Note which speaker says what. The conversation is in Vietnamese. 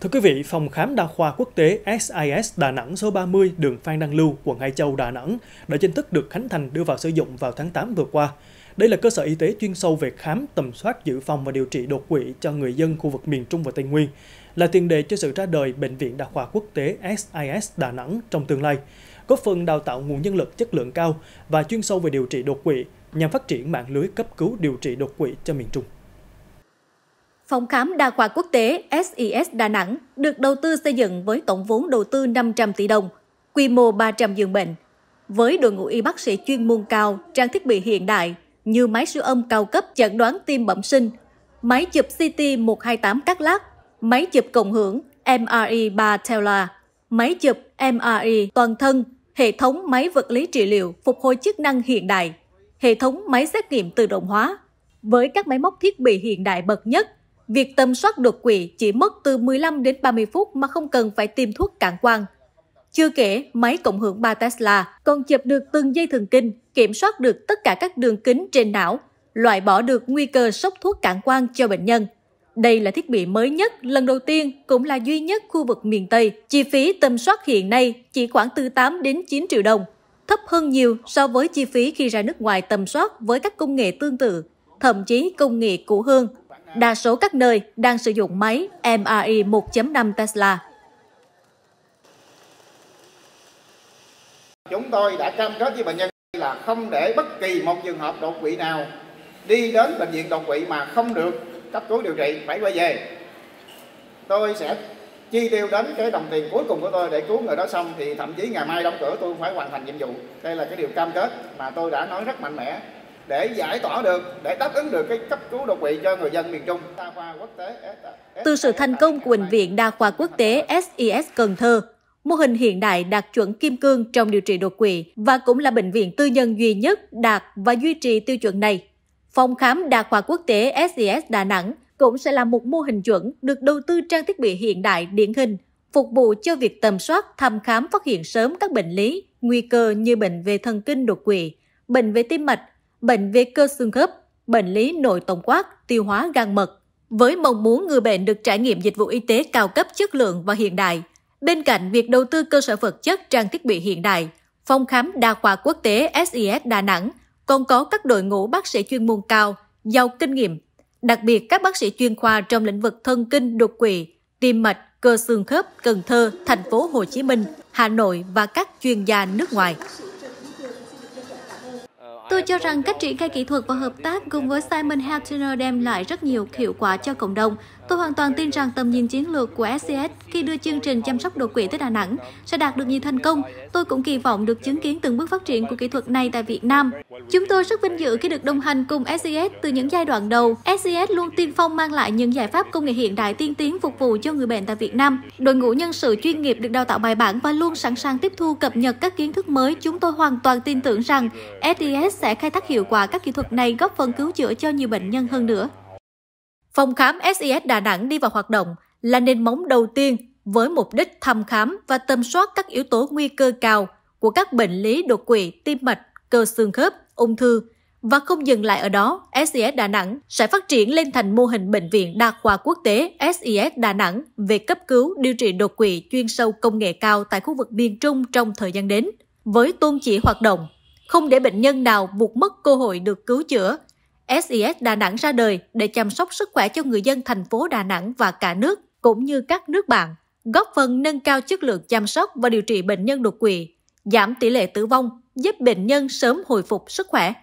Speaker 1: Thưa quý vị, phòng khám đa khoa quốc tế SIS Đà Nẵng số 30 đường Phan Đăng Lưu, quận Hải Châu, Đà Nẵng đã chính thức được khánh thành đưa vào sử dụng vào tháng 8 vừa qua. Đây là cơ sở y tế chuyên sâu về khám, tầm soát, dự phòng và điều trị đột quỵ cho người dân khu vực miền Trung và Tây Nguyên, là tiền đề cho sự ra đời Bệnh viện Đa khoa Quốc tế SIS Đà Nẵng trong tương lai, góp phần đào tạo nguồn nhân lực chất lượng cao và chuyên sâu về điều trị đột quỵ nhằm phát triển mạng lưới cấp cứu điều trị đột quỵ cho miền Trung.
Speaker 2: Phòng khám đa khoa quốc tế SIS Đà Nẵng được đầu tư xây dựng với tổng vốn đầu tư 500 tỷ đồng, quy mô 300 giường bệnh. Với đội ngũ y bác sĩ chuyên môn cao, trang thiết bị hiện đại như máy siêu âm cao cấp chẩn đoán tim bẩm sinh, máy chụp CT 128 cắt Lát, máy chụp cộng hưởng MRI 3 Tela, máy chụp MRI toàn thân, hệ thống máy vật lý trị liệu phục hồi chức năng hiện đại, hệ thống máy xét nghiệm tự động hóa. Với các máy móc thiết bị hiện đại bậc nhất, việc tầm soát đột quỵ chỉ mất từ 15 đến 30 phút mà không cần phải tiêm thuốc cản quang. Chưa kể, máy cộng hưởng 3 Tesla còn chụp được từng dây thần kinh, kiểm soát được tất cả các đường kính trên não, loại bỏ được nguy cơ sốc thuốc cản quang cho bệnh nhân. Đây là thiết bị mới nhất, lần đầu tiên, cũng là duy nhất khu vực miền Tây. Chi phí tầm soát hiện nay chỉ khoảng từ 8 đến 9 triệu đồng, thấp hơn nhiều so với chi phí khi ra nước ngoài tầm soát với các công nghệ tương tự, thậm chí công nghệ cũ hơn. Đa số các nơi đang sử dụng máy MRI 1.5 Tesla.
Speaker 3: Chúng tôi đã cam kết với bệnh nhân là không để bất kỳ một trường hợp đột quỵ nào đi đến bệnh viện đột quỵ mà không được cấp cứu điều trị phải quay về. Tôi sẽ chi tiêu đến cái đồng tiền cuối cùng của tôi để cứu người đó xong thì thậm chí ngày mai đóng cửa tôi phải hoàn thành nhiệm vụ. Đây là cái điều cam kết mà tôi đã nói rất mạnh mẽ để giải tỏa được, để đáp ứng được cái cấp cứu đột quỵ cho người dân miền Trung.
Speaker 2: Từ sự thành công của Bệnh viện Đa khoa Quốc tế SIS Cần Thơ, mô hình hiện đại đạt chuẩn kim cương trong điều trị đột quỵ và cũng là bệnh viện tư nhân duy nhất đạt và duy trì tiêu chuẩn này. Phòng khám đa khoa quốc tế SIS Đà Nẵng cũng sẽ là một mô hình chuẩn được đầu tư trang thiết bị hiện đại điển hình, phục vụ cho việc tầm soát, thăm khám phát hiện sớm các bệnh lý, nguy cơ như bệnh về thần kinh đột quỵ, bệnh về tim mạch, bệnh về cơ xương khớp, bệnh lý nội tổng quát, tiêu hóa gan mật. Với mong muốn người bệnh được trải nghiệm dịch vụ y tế cao cấp chất lượng và hiện đại, bên cạnh việc đầu tư cơ sở vật chất trang thiết bị hiện đại, phòng khám đa khoa quốc tế SIS Đà Nẵng còn có các đội ngũ bác sĩ chuyên môn cao, giàu kinh nghiệm, đặc biệt các bác sĩ chuyên khoa trong lĩnh vực thần kinh đột quỵ, tim mạch, cơ xương khớp Cần Thơ, thành phố Hồ Chí Minh, Hà Nội và các chuyên gia nước ngoài. Tôi cho rằng cách triển khai kỹ thuật và hợp tác cùng với Simon Heltner đem lại rất nhiều hiệu quả cho cộng đồng. Tôi hoàn toàn tin rằng tầm nhìn chiến lược của SCS khi đưa chương trình chăm sóc đột quỵ tới Đà Nẵng sẽ đạt được nhiều thành công. Tôi cũng kỳ vọng được chứng kiến từng bước phát triển của kỹ thuật này tại Việt Nam. Chúng tôi rất vinh dự khi được đồng hành cùng SCS từ những giai đoạn đầu. SCS luôn tiên phong mang lại những giải pháp công nghệ hiện đại tiên tiến phục vụ cho người bệnh tại Việt Nam. Đội ngũ nhân sự chuyên nghiệp được đào tạo bài bản và luôn sẵn sàng tiếp thu cập nhật các kiến thức mới. Chúng tôi hoàn toàn tin tưởng rằng SCS sẽ thể khai thác hiệu quả các kỹ thuật này góp phần cứu chữa cho nhiều bệnh nhân hơn nữa. Phòng khám SIS Đà Nẵng đi vào hoạt động là nền móng đầu tiên với mục đích thăm khám và tầm soát các yếu tố nguy cơ cao của các bệnh lý đột quỵ, tim mạch, cơ xương khớp, ung thư. Và không dừng lại ở đó, SIS Đà Nẵng sẽ phát triển lên thành mô hình bệnh viện đa khoa quốc tế SIS Đà Nẵng về cấp cứu điều trị đột quỵ chuyên sâu công nghệ cao tại khu vực miền Trung trong thời gian đến. Với tôn chỉ hoạt động không để bệnh nhân nào buộc mất cơ hội được cứu chữa. SIS Đà Nẵng ra đời để chăm sóc sức khỏe cho người dân thành phố Đà Nẵng và cả nước, cũng như các nước bạn, góp phần nâng cao chất lượng chăm sóc và điều trị bệnh nhân đột quỵ, giảm tỷ lệ tử vong, giúp bệnh nhân sớm hồi phục sức khỏe.